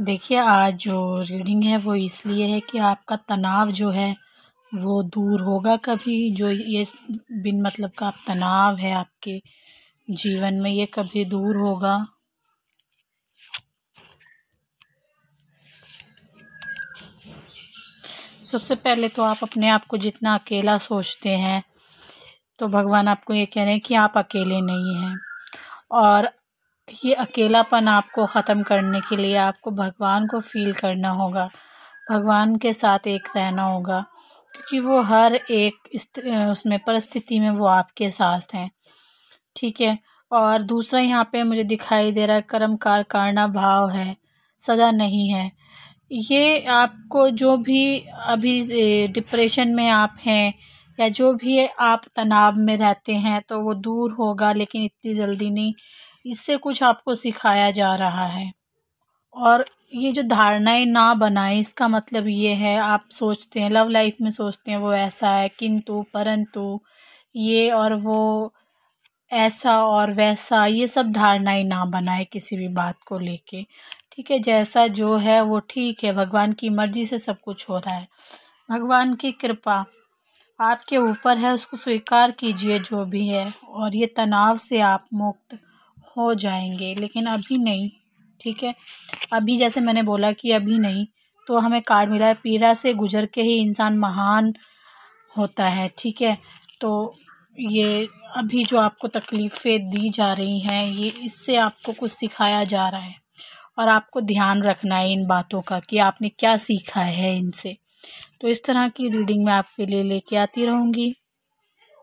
देखिए आज जो रीडिंग है वो इसलिए है कि आपका तनाव जो है वो दूर होगा कभी जो ये बिन मतलब का तनाव है आपके जीवन में ये कभी दूर होगा सबसे पहले तो आप अपने आप को जितना अकेला सोचते हैं तो भगवान आपको ये कह रहे हैं कि आप अकेले नहीं हैं और ये अकेलापन आपको ख़त्म करने के लिए आपको भगवान को फ़ील करना होगा भगवान के साथ एक रहना होगा क्योंकि वो हर एक उसमें परिस्थिति में वो आपके साथ हैं ठीक है और दूसरा यहाँ पे मुझे दिखाई दे रहा है कर्म कार कारणा भाव है सज़ा नहीं है ये आपको जो भी अभी डिप्रेशन में आप हैं या जो भी आप तनाव में रहते हैं तो वो दूर होगा लेकिन इतनी जल्दी नहीं इससे कुछ आपको सिखाया जा रहा है और ये जो धारणाएं ना बनाएं इसका मतलब ये है आप सोचते हैं लव लाइफ में सोचते हैं वो ऐसा है किंतु परंतु ये और वो ऐसा और वैसा ये सब धारणाएं ना बनाए किसी भी बात को लेके ठीक है जैसा जो है वो ठीक है भगवान की मर्ज़ी से सब कुछ हो रहा है भगवान की कृपा आपके ऊपर है उसको स्वीकार कीजिए जो भी है और ये तनाव से आप मुक्त हो जाएंगे लेकिन अभी नहीं ठीक है अभी जैसे मैंने बोला कि अभी नहीं तो हमें कार्ड मिला है पीड़ा से गुजर के ही इंसान महान होता है ठीक है तो ये अभी जो आपको तकलीफ़ें दी जा रही हैं ये इससे आपको कुछ सिखाया जा रहा है और आपको ध्यान रखना है इन बातों का कि आपने क्या सीखा है इनसे तो इस तरह की रीडिंग मैं आपके लिए लेके आती रहूँगी